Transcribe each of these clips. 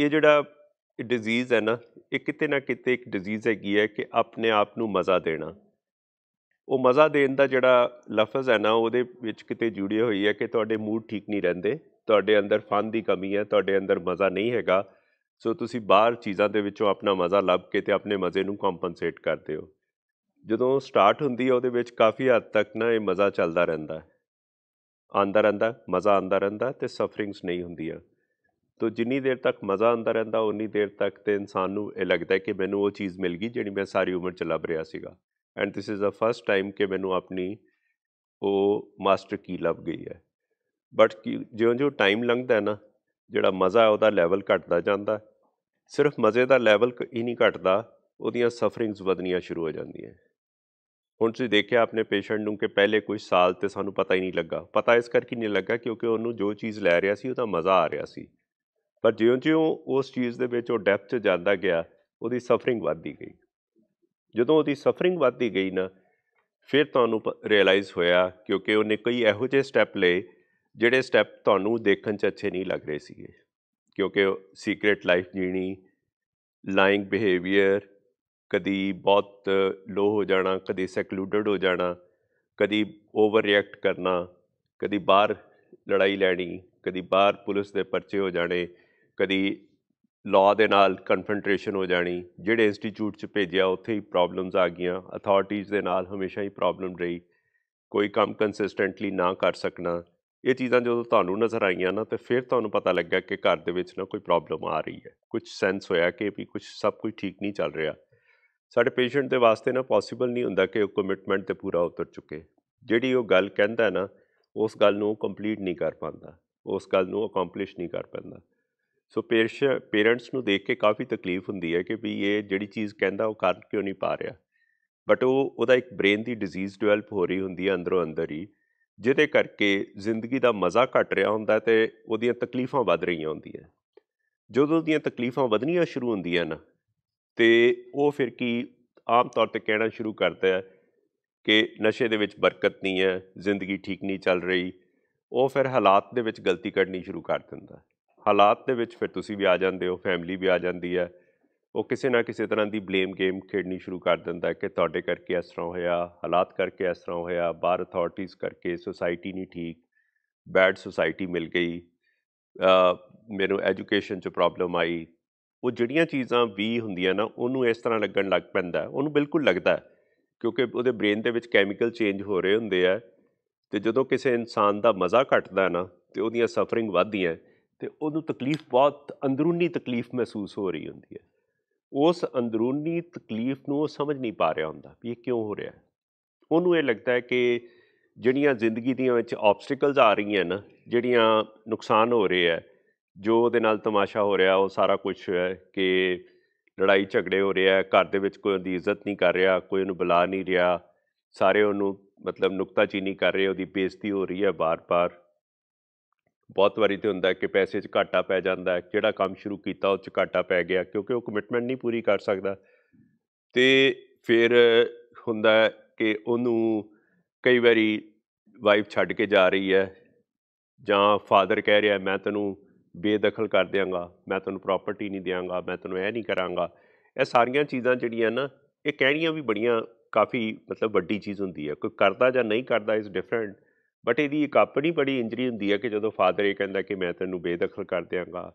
ਇਹ ਜਿਹੜਾ ਡਿਜ਼ੀਜ਼ ਹੈ ਨਾ ਇਹ ਕਿਤੇ ਨਾ ਕਿਤੇ ਇੱਕ ਡਿਜ਼ੀਜ਼ ਹੈਗੀ ਹੈ ਕਿ ਆਪਣੇ ਆਪ ਨੂੰ ਮਜ਼ਾ ਦੇਣਾ ਉਹ ਮਜ਼ਾ ਦੇਣ ਦਾ ਜਿਹੜਾ ਲਫ਼ਜ਼ ਹੈ ਨਾ ਉਹਦੇ ਵਿੱਚ ਕਿਤੇ ਜੁੜੀ ਹੋਈ ਹੈ ਕਿ ਤੁਹਾਡੇ ਮੂਡ ਠੀਕ ਨਹੀਂ ਰਹਿੰਦੇ ਤੁਹਾਡੇ ਅੰਦਰ ਫਨ ਦੀ ਕਮੀ ਹੈ ਤੁਹਾਡੇ ਅੰਦਰ ਮਜ਼ਾ ਨਹੀਂ ਹੈਗਾ ਸੋ ਤੁਸੀਂ ਬਾਹਰ ਚੀਜ਼ਾਂ ਦੇ ਵਿੱਚੋਂ ਆਪਣਾ ਮਜ਼ਾ ਲੱਭ ਕੇ ਤੇ ਆਪਣੇ ਮਜ਼ੇ ਨੂੰ ਕੰਪਨਸੇਟ ਕਰਦੇ ਹੋ ਜਦੋਂ ਸਟਾਰਟ ਹੁੰਦੀ ਹੈ ਉਹਦੇ ਵਿੱਚ ਕਾਫੀ ਹੱਦ ਤੱਕ ਨਾ ਇਹ ਮਜ਼ਾ ਚੱਲਦਾ ਰਹਿੰਦਾ ਆਂਦਾ ਰਹਿੰਦਾ ਮਜ਼ਾ ਆਂਦਾ ਰਹਿੰਦਾ ਤੇ ਸਫਰਿੰਗਸ ਨਹੀਂ ਹੁੰਦੀਆਂ ਤੋ ਜਿੰਨੀ ਦੇਰ ਤੱਕ ਮਜ਼ਾ ਅੰਦਰ ਰਹਿੰਦਾ ਉਨੀ ਦੇਰ ਤੱਕ ਤੇ ਇਨਸਾਨ ਨੂੰ ਇਹ ਲੱਗਦਾ ਕਿ ਮੈਨੂੰ ਉਹ ਚੀਜ਼ ਮਿਲ ਗਈ ਜਿਹੜੀ ਮੈਂ ਸਾਰੀ ਉਮਰ ਚ ਲੱਭ ਰਿਹਾ ਸੀਗਾ and this is a first time ਕਿ ਮੈਨੂੰ ਆਪਣੀ ਉਹ ਮਾਸਟਰ ਕੀ ਲੱਭ ਗਈ ਹੈ ਬਟ ਜਿਉਂ-ਜਿਉਂ ਟਾਈਮ ਲੰਘਦਾ ਹੈ ਨਾ ਜਿਹੜਾ ਮਜ਼ਾ ਹੈ ਉਹਦਾ ਲੈਵਲ ਘਟਦਾ ਜਾਂਦਾ ਸਿਰਫ ਮਜ਼ੇ ਦਾ ਲੈਵਲ ਹੀ ਨਹੀਂ ਘਟਦਾ ਉਹਦੀਆਂ ਸਫਰਿੰਗਸ ਵਧਣੀਆਂ ਸ਼ੁਰੂ ਹੋ ਜਾਂਦੀਆਂ ਹੁਣ ਤੁਸੀਂ ਦੇਖਿਆ ਆਪਣੇ ਪੇਸ਼ੈਂਟ ਨੂੰ ਕਿ ਪਹਿਲੇ ਕੁਝ ਸਾਲ ਤੇ ਸਾਨੂੰ ਪਤਾ ਹੀ ਨਹੀਂ ਲੱਗਾ ਪਤਾ ਇਸ ਕਰਕੇ ਨਹੀਂ ਲੱਗਾ ਕਿਉਂਕਿ ਉਹਨੂੰ ਜੋ ਚੀਜ਼ ਲੈ ਰਿਹਾ ਸੀ ਉਹਦਾ ਮਜ਼ਾ ਆ ਰਿਹਾ ਸੀ ਪਰ ਜਿਉਂ-ਜਿਉਂ ਉਸ ਚੀਜ਼ ਦੇ ਵਿੱਚ ਉਹ ਡੈਪਥ 'ਚ ਜਾਂਦਾ ਗਿਆ ਉਹਦੀ ਸਫਰਿੰਗ ਵੱਧਦੀ ਗਈ ਜਦੋਂ ਉਹਦੀ ਸਫਰਿੰਗ ਵੱਧਦੀ ਗਈ ਨਾ ਫਿਰ ਤੁਹਾਨੂੰ ਰਿਅਲਾਈਜ਼ ਹੋਇਆ ਕਿਉਂਕਿ ਉਹਨੇ ਕਈ ਇਹੋ ਜਿਹੇ ਸਟੈਪ ਲਏ ਜਿਹੜੇ ਸਟੈਪ ਤੁਹਾਨੂੰ ਦੇਖਣ 'ਚ ਅੱਛੇ ਨਹੀਂ ਲੱਗ ਰਹੇ ਸੀਗੇ ਕਿਉਂਕਿ ਸੀਕ੍ਰੀਟ ਲਾਈਫ ਜੀਣੀ ਲਾਈਂਗ ਬਿਹੇਵੀਅਰ ਕਦੀ ਬਹੁਤ ਲੋ ਹੋ ਜਾਣਾ ਕਦੀ ਸੈਕਲੂਡਡ ਹੋ ਜਾਣਾ ਕਦੀ ਓਵਰ ਰਿਐਕਟ ਕਰਨਾ ਕਦੀ ਬਾਹਰ ਲੜਾਈ ਲੈਣੀ ਕਦੀ ਬਾਹਰ ਪੁਲਿਸ ਦੇ ਪਰਚੇ ਹੋ ਜਾਣੇ ਕਦੀ ਲਾਅ ਦੇ ਨਾਲ ਕਨਫਰੰਟੇਸ਼ਨ ਹੋ ਜਾਣੀ ਜਿਹੜੇ ਇੰਸਟੀਚਿਊਟ 'ਚ ਭੇਜਿਆ ਉੱਥੇ ਹੀ ਪ੍ਰੋਬਲਮਸ ਆ ਗਈਆਂ ਅਥਾਰਟੀਜ਼ ਦੇ ਨਾਲ ਹਮੇਸ਼ਾ ਹੀ ਪ੍ਰੋਬਲਮ ਰਹੀ ਕੋਈ ਕੰਮ ਕੰਸਿਸਟੈਂਟਲੀ ਨਾ ਕਰ ਸਕਣਾ ਇਹ ਚੀਜ਼ਾਂ ਜਦੋਂ ਤੁਹਾਨੂੰ ਨਜ਼ਰ ਆਈਆਂ ਨਾ ਤੇ ਫਿਰ ਤੁਹਾਨੂੰ ਪਤਾ ਲੱਗਾ ਕਿ ਘਰ ਦੇ ਵਿੱਚ ਨਾ ਕੋਈ ਪ੍ਰੋਬਲਮ ਆ ਰਹੀ ਹੈ ਕੁਝ ਸੈਂਸ ਹੋਇਆ ਕਿ ਵੀ ਕੁਝ ਸਭ ਕੁਝ ਠੀਕ ਨਹੀਂ ਚੱਲ ਰਿਹਾ ਸਾਡੇ ਪੇਸ਼ੈਂਟ ਦੇ ਵਾਸਤੇ ਨਾ ਪੋਸੀਬਲ ਨਹੀਂ ਹੁੰਦਾ ਕਿ ਉਹ ਕਮਿਟਮੈਂਟ ਤੇ ਪੂਰਾ ਉਤਰ ਚੁੱਕੇ ਜਿਹੜੀ ਉਹ ਗੱਲ ਕਹਿੰਦਾ ਨਾ ਉਸ ਗੱਲ ਨੂੰ ਕੰਪਲੀਟ ਨਹੀਂ ਕਰ ਪਾਉਂਦਾ ਉਸ ਗੱਲ ਨੂੰ ਅਕੰਪਲਿਸ਼ ਨਹੀਂ ਕਰ ਪਾਉਂਦਾ ਸੋ ਪੇਰੈਂਟਸ ਨੂੰ ਦੇਖ ਕੇ ਕਾਫੀ ਤਕਲੀਫ ਹੁੰਦੀ ਹੈ ਕਿ ਵੀ ਇਹ ਜਿਹੜੀ ਚੀਜ਼ ਕਹਿੰਦਾ ਉਹ ਕਰ ਕਿਉਂ ਨਹੀਂ ਪਾ ਰਿਹਾ ਬਟ ਉਹ ਉਹਦਾ ਇੱਕ ਬ੍ਰੇਨ ਦੀ ਡਿਜ਼ੀਜ਼ ਡਿਵੈਲਪ ਹੋ ਰਹੀ ਹੁੰਦੀ ਹੈ ਅੰਦਰੋਂ ਅੰਦਰ ਹੀ ਜਿਹਦੇ ਕਰਕੇ ਜ਼ਿੰਦਗੀ ਦਾ ਮਜ਼ਾ ਘਟ ਰਿਹਾ ਹੁੰਦਾ ਤੇ ਉਹਦੀਆਂ ਤਕਲੀਫਾਂ ਵੱਧ ਰਹੀਆਂ ਹੁੰਦੀਆਂ ਜਦੋਂ ਦੀਆਂ ਤਕਲੀਫਾਂ ਵਧਣੀਆਂ ਸ਼ੁਰੂ ਹੁੰਦੀਆਂ ਨਾ ਤੇ ਉਹ ਫਿਰ ਕੀ ਆਮ ਤੌਰ ਤੇ ਕਹਿਣਾ ਸ਼ੁਰੂ ਕਰਦਾ ਹੈ ਕਿ ਨਸ਼ੇ ਦੇ ਵਿੱਚ ਬਰਕਤ ਨਹੀਂ ਹੈ ਜ਼ਿੰਦਗੀ ਠੀਕ ਨਹੀਂ ਚੱਲ ਰਹੀ ਉਹ ਫਿਰ ਹਾਲਾਤ ਦੇ ਵਿੱਚ ਗਲਤੀ ਕਰਨੀ ਸ਼ੁਰੂ ਕਰ ਦਿੰਦਾ ਹਾਲਾਤ ਦੇ ਵਿੱਚ ਫਿਰ ਤੁਸੀਂ ਵੀ ਆ ਜਾਂਦੇ ਹੋ ਫੈਮਿਲੀ ਵੀ ਆ ਜਾਂਦੀ ਹੈ ਉਹ ਕਿਸੇ ਨਾ ਕਿਸੇ ਤਰ੍ਹਾਂ ਦੀ ਬਲੇਮ ਗੇਮ ਖੇਡਣੀ ਸ਼ੁਰੂ ਕਰ ਦਿੰਦਾ ਕਿ ਤੁਹਾਡੇ ਕਰਕੇ ਇਸ ਤਰ੍ਹਾਂ ਹੋਇਆ ਹਾਲਾਤ ਕਰਕੇ ਇਸ ਤਰ੍ਹਾਂ ਹੋਇਆ ਬਾਹਰ ਅਥਾਰਟੀਆਂ ਕਰਕੇ ਸੋਸਾਇਟੀ ਨਹੀਂ ਠੀਕ ਬੈਡ ਸੋਸਾਇਟੀ ਮਿਲ ਗਈ ਮੈਨੂੰ ਐਜੂਕੇਸ਼ਨ 'ਚ ਪ੍ਰੋਬਲਮ ਆਈ ਉਹ ਜਿਹੜੀਆਂ ਚੀਜ਼ਾਂ ਵੀ ਹੁੰਦੀਆਂ ਨਾ ਉਹਨੂੰ ਇਸ ਤਰ੍ਹਾਂ ਲੱਗਣ ਲੱਗ ਪੈਂਦਾ ਉਹਨੂੰ ਬਿਲਕੁਲ ਲੱਗਦਾ ਕਿਉਂਕਿ ਉਹਦੇ ਬ੍ਰੇਨ ਦੇ ਵਿੱਚ ਕੈਮੀਕਲ ਚੇਂਜ ਹੋ ਰਹੇ ਹੁੰਦੇ ਆ ਤੇ ਜਦੋਂ ਕਿਸੇ ਇਨਸਾਨ ਦਾ ਮਜ਼ਾ ਘਟਦਾ ਨਾ ਤੇ ਉਹਦੀਆਂ ਸਫਰਿੰਗ ਵੱਧਦੀਆਂ ਹੈ ਤੇ ਉਹਨੂੰ ਤਕਲੀਫ ਬਹੁਤ ਅੰਦਰੂਨੀ ਤਕਲੀਫ ਮਹਿਸੂਸ ਹੋ ਰਹੀ ਹੁੰਦੀ ਹੈ ਉਸ ਅੰਦਰੂਨੀ ਤਕਲੀਫ ਨੂੰ ਉਹ ਸਮਝ ਨਹੀਂ ਪਾ ਰਿਹਾ ਹੁੰਦਾ ਵੀ ਇਹ ਕਿਉਂ ਹੋ ਰਿਹਾ ਉਹਨੂੰ ਇਹ ਲੱਗਦਾ ਹੈ ਕਿ ਜਿਹੜੀਆਂ ਜ਼ਿੰਦਗੀ ਦੀਆਂ ਵਿੱਚ ਆਬਸਟੀਕਲਸ ਆ ਰਹੀਆਂ ਨਾ ਜਿਹੜੀਆਂ ਨੁਕਸਾਨ ਹੋ ਰਹੇ ਆ ਜੋ ਉਹਦੇ ਨਾਲ ਤਮਾਸ਼ਾ ਹੋ ਰਿਹਾ ਉਹ ਸਾਰਾ ਕੁਝ ਹੈ ਕਿ ਲੜਾਈ ਝਗੜੇ ਹੋ ਰਿਹਾ ਘਰ ਦੇ ਵਿੱਚ ਕੋਈ ਉਹਦੀ ਇੱਜ਼ਤ ਨਹੀਂ ਕਰ ਰਿਹਾ ਕੋਈ ਉਹਨੂੰ ਬੁਲਾ ਨਹੀਂ ਰਿਹਾ ਸਾਰੇ ਉਹਨੂੰ ਮਤਲਬ ਨੁਕਤਾਚੀਨੀ ਕਰ ਰਹੇ ਉਹਦੀ ਬੇਇੱਜ਼ਤੀ ਹੋ ਰਹੀ ਹੈ ਬਾਰ-ਬਾਰ ਬਹੁਤ ਵਾਰੀ ਤੇ ਹੁੰਦਾ ਕਿ ਪੈਸੇ 'ਚ ਘਾਟਾ ਪੈ ਜਾਂਦਾ ਜਿਹੜਾ ਕੰਮ ਸ਼ੁਰੂ ਕੀਤਾ ਉਹ 'ਚ ਘਾਟਾ ਪੈ ਗਿਆ ਕਿਉਂਕਿ ਉਹ ਕਮਿਟਮੈਂਟ ਨਹੀਂ ਪੂਰੀ ਕਰ ਸਕਦਾ ਤੇ ਫਿਰ ਹੁੰਦਾ ਕਿ ਉਹਨੂੰ ਕਈ ਵਾਰੀ ਵਾਈਫ ਛੱਡ ਕੇ ਜਾ ਰਹੀ ਹੈ ਜਾਂ ਫਾਦਰ ਕਹਿ ਰਿਹਾ ਮੈਂ ਤੈਨੂੰ ਬੇਦਖਲ ਕਰ ਦਿਆਂਗਾ ਮੈਂ ਤੈਨੂੰ ਪ੍ਰਾਪਰਟੀ ਨਹੀਂ ਦਿਆਂਗਾ ਮੈਂ ਤੈਨੂੰ ਇਹ ਨਹੀਂ ਕਰਾਂਗਾ ਇਹ ਸਾਰੀਆਂ ਚੀਜ਼ਾਂ ਜਿਹੜੀਆਂ ਨਾ ਇਹ ਕਹਿਣੀਆਂ ਵੀ ਬੜੀਆਂ ਕਾਫੀ ਮਤਲਬ ਵੱਡੀ ਚੀਜ਼ ਹੁੰਦੀ ਹੈ ਕੋਈ ਕਰਦਾ ਜਾਂ ਨਹੀਂ ਕਰਦਾ ਇਸ ਡਿਫਰੈਂਟ ਬਟ ਇਹਦੀ ਇੱਕ ਆਪਣੀ ਬੜੀ ਇੰਜਰੀ ਹੁੰਦੀ ਹੈ ਕਿ ਜਦੋਂ ਫਾਦਰ ਇਹ ਕਹਿੰਦਾ ਕਿ ਮੈਂ ਤੈਨੂੰ ਬੇਦਖਲ ਕਰ ਦਿਆਂਗਾ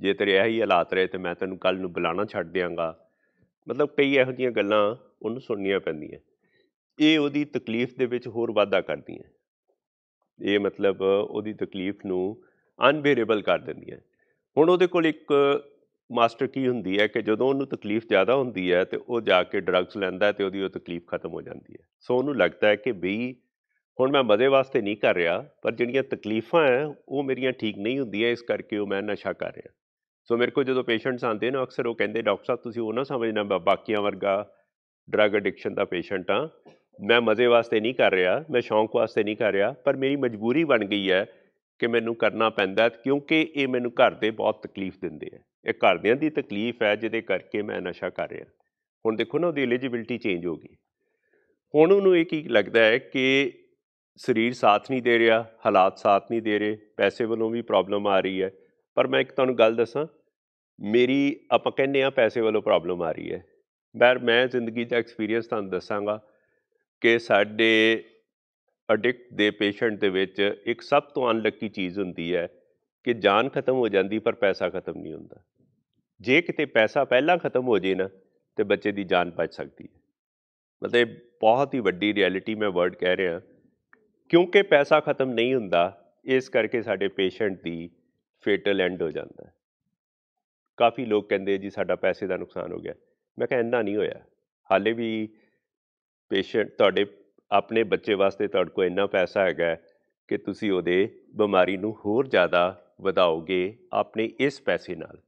ਜੇ ਤੇਰੇ ਇਹੀ ਹਾਲਾਤ ਰਹੇ ਤੇ ਮੈਂ ਤੈਨੂੰ ਕੱਲ ਨੂੰ ਬੁਲਾਣਾ ਛੱਡ ਦਿਆਂਗਾ ਮਤਲਬ ਕਈ ਇਹੋ ਜੀਆਂ ਗੱਲਾਂ ਉਹਨੂੰ ਸੁਣਨੀਆਂ ਪੈਂਦੀਆਂ ਇਹ ਉਹਦੀ ਤਕਲੀਫ ਦੇ ਵਿੱਚ ਹੋਰ ਵਾਧਾ ਕਰਦੀਆਂ ਇਹ ਮਤਲਬ ਉਹਦੀ ਤਕਲੀਫ ਨੂੰ ਅਨਬੇਰੇਬਲ ਕਰ ਦਿੰਦੀਆਂ ਹੁਣ ਉਹਦੇ ਕੋਲ ਇੱਕ ਮਾਸਟਰ ਕੀ ਹੁੰਦੀ ਹੈ ਕਿ ਜਦੋਂ ਉਹਨੂੰ ਤਕਲੀਫ ਜ਼ਿਆਦਾ ਹੁੰਦੀ ਹੈ ਤੇ ਉਹ ਜਾ ਕੇ ਡਰੱਗਸ ਲੈਂਦਾ ਤੇ ਉਹਦੀ ਉਹ ਤਕਲੀਫ ਖਤਮ ਹੋ ਜਾਂਦੀ ਹੈ ਸੋ ਉਹਨੂੰ ਲੱਗਦਾ ਹੈ ਕਿ ਬਈ ਹੁਣ ਮੈਂ ਮਜ਼ੇ ਵਾਸਤੇ ਨਹੀਂ ਕਰ ਰਿਹਾ ਪਰ ਜਿਹੜੀਆਂ ਤਕਲੀਫਾਂ ਹੈ ਉਹ ਮੇਰੀਆਂ ਠੀਕ ਨਹੀਂ ਹੁੰਦੀਆਂ ਇਸ ਕਰਕੇ ਉਹ ਮੈਂ ਨਸ਼ਾ ਕਰ ਰਿਹਾ ਸੋ ਮੇਰੇ ਕੋਲ ਜਦੋਂ ਪੇਸ਼ੈਂਟਸ ਆਉਂਦੇ ਨੇ ਅਕਸਰ ਉਹ ਕਹਿੰਦੇ ਡਾਕਟਰ ਸਾਹਿਬ ਤੁਸੀਂ ਉਹ ਨਾ ਸਮਝਣਾ ਬਾਕੀਆਂ ਵਰਗਾ ਡਰੱਗ ਐਡਿਕਸ਼ਨ ਦਾ ਪੇਸ਼ੈਂਟ ਆ ਮੈਂ ਮਜ਼ੇ ਵਾਸਤੇ ਨਹੀਂ ਕਰ ਰਿਹਾ ਮੈਂ ਸ਼ੌਂਕ ਵਾਸਤੇ ਨਹੀਂ ਕਰ ਰਿਹਾ ਪਰ ਮੇਰੀ ਮਜਬੂਰੀ ਬਣ ਗਈ ਹੈ ਕਿ ਮੈਨੂੰ ਕਰਨਾ ਪੈਂਦਾ ਕਿਉਂਕਿ ਇਹ ਮੈਨੂੰ ਘਰ ਦੇ ਬਹੁਤ ਤਕਲੀਫ ਦਿੰਦੇ ਆ ਇਹ ਘਰਦਿਆਂ ਦੀ ਤਕਲੀਫ ਹੈ ਜਿਹਦੇ ਕਰਕੇ ਮੈਂ ਨਸ਼ਾ ਕਰ ਰਿਹਾ ਹੁਣ ਦੇਖੋ ਨਾ ਉਹਦੀ ਐਲੀਜੀਬਿਲਟੀ ਚੇਂਜ ਹੋ ਗਈ ਹੁਣ ਉਹਨੂੰ ਇਹ ਕੀ ਲੱਗਦਾ ਹੈ ਕਿ ਸਰੀਰ ਸਾਥ ਨਹੀਂ ਦੇ ਰਿਹਾ ਹਾਲਾਤ ਸਾਥ ਨਹੀਂ ਦੇ ਰਹੇ ਪੈਸੇ ਵੱਲੋਂ ਵੀ ਪ੍ਰੋਬਲਮ ਆ ਰਹੀ ਹੈ ਪਰ ਮੈਂ ਇੱਕ ਤੁਹਾਨੂੰ ਗੱਲ ਦੱਸਾਂ ਮੇਰੀ ਆਪਾਂ ਕਹਿੰਦੇ ਆ ਪੈਸੇ ਵੱਲੋਂ ਪ੍ਰੋਬਲਮ ਆ ਰਹੀ ਹੈ ਪਰ ਮੈਂ ਜ਼ਿੰਦਗੀ ਦਾ ਐਕਸਪੀਰੀਅੰਸ ਤੁਹਾਨੂੰ ਦੱਸਾਂਗਾ ਕਿ ਸਾਡੇ ਅਡਿਕਟ ਦੇ ਪੇਸ਼ੈਂਟ ਦੇ ਵਿੱਚ ਇੱਕ ਸਭ ਤੋਂ ਅਨਲੱਕੀ ਚੀਜ਼ ਹੁੰਦੀ ਹੈ ਕਿ ਜਾਨ ਖਤਮ ਹੋ ਜਾਂਦੀ ਪਰ ਪੈਸਾ ਖਤਮ ਨਹੀਂ ਹੁੰਦਾ ਜੇ ਕਿਤੇ ਪੈਸਾ ਪਹਿਲਾਂ ਖਤਮ ਹੋ ਜੇ ਨਾ ਤੇ ਬੱਚੇ ਦੀ ਜਾਨ ਬਚ ਸਕਦੀ ਹੈ ਮਤਲਬ ਬਹੁਤ ਹੀ ਵੱਡੀ ਰਿਐਲਿਟੀ ਮੈਂ ਵਰਡ ਕਹਿ ਰਿਹਾ ਕਿਉਂਕਿ ਪੈਸਾ ਖਤਮ ਨਹੀਂ ਹੁੰਦਾ ਇਸ ਕਰਕੇ ਸਾਡੇ ਪੇਸ਼ੈਂਟ ਦੀ ਫੇਟਲ ਐਂਡ ਹੋ ਜਾਂਦਾ ਹੈ ਕਾਫੀ ਲੋਕ ਕਹਿੰਦੇ ਜੀ ਸਾਡਾ ਪੈਸੇ ਦਾ ਨੁਕਸਾਨ ਹੋ ਗਿਆ ਮੈਂ ਕਹਿੰਦਾ ਇੰਨਾ ਨਹੀਂ ਹੋਇਆ ਹਾਲੇ ਵੀ ਪੇਸ਼ੈਂਟ ਤੁਹਾਡੇ ਆਪਣੇ ਬੱਚੇ ਵਾਸਤੇ ਤੁਹਾਡੇ ਕੋਲ ਇੰਨਾ ਪੈਸਾ ਹੈਗਾ ਕਿ ਤੁਸੀਂ ਉਹਦੇ ਬਿਮਾਰੀ ਨੂੰ ਹੋਰ ਜ਼ਿਆਦਾ ਵਧਾਓਗੇ ਆਪਣੇ ਇਸ ਪੈਸੇ ਨਾਲ